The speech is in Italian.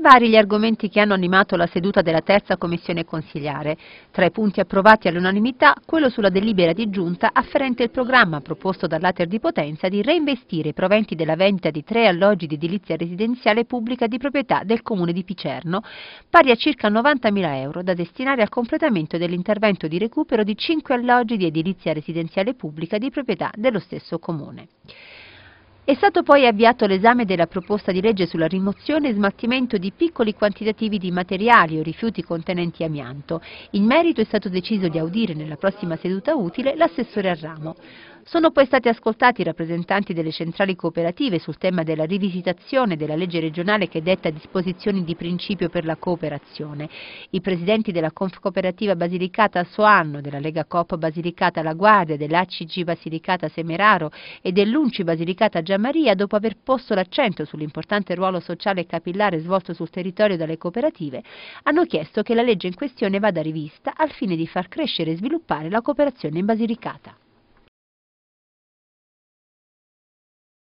Vari gli argomenti che hanno animato la seduta della terza commissione consigliare. Tra i punti approvati all'unanimità, quello sulla delibera di giunta afferente il programma proposto dall'Ater di Potenza di reinvestire i proventi della vendita di tre alloggi di edilizia residenziale pubblica di proprietà del comune di Picerno, pari a circa 90.000 euro da destinare al completamento dell'intervento di recupero di cinque alloggi di edilizia residenziale pubblica di proprietà dello stesso comune. È stato poi avviato l'esame della proposta di legge sulla rimozione e smaltimento di piccoli quantitativi di materiali o rifiuti contenenti amianto. In merito è stato deciso di audire nella prossima seduta utile l'assessore al ramo. Sono poi stati ascoltati i rappresentanti delle centrali cooperative sul tema della rivisitazione della legge regionale che detta disposizioni di principio per la cooperazione. I presidenti della Conf Cooperativa Basilicata Soanno, della Lega Coop Basilicata La Guardia, dell'ACG Basilicata Semeraro e dell'UNCI Basilicata Giammaria, dopo aver posto l'accento sull'importante ruolo sociale e capillare svolto sul territorio dalle cooperative, hanno chiesto che la legge in questione vada rivista al fine di far crescere e sviluppare la cooperazione in Basilicata.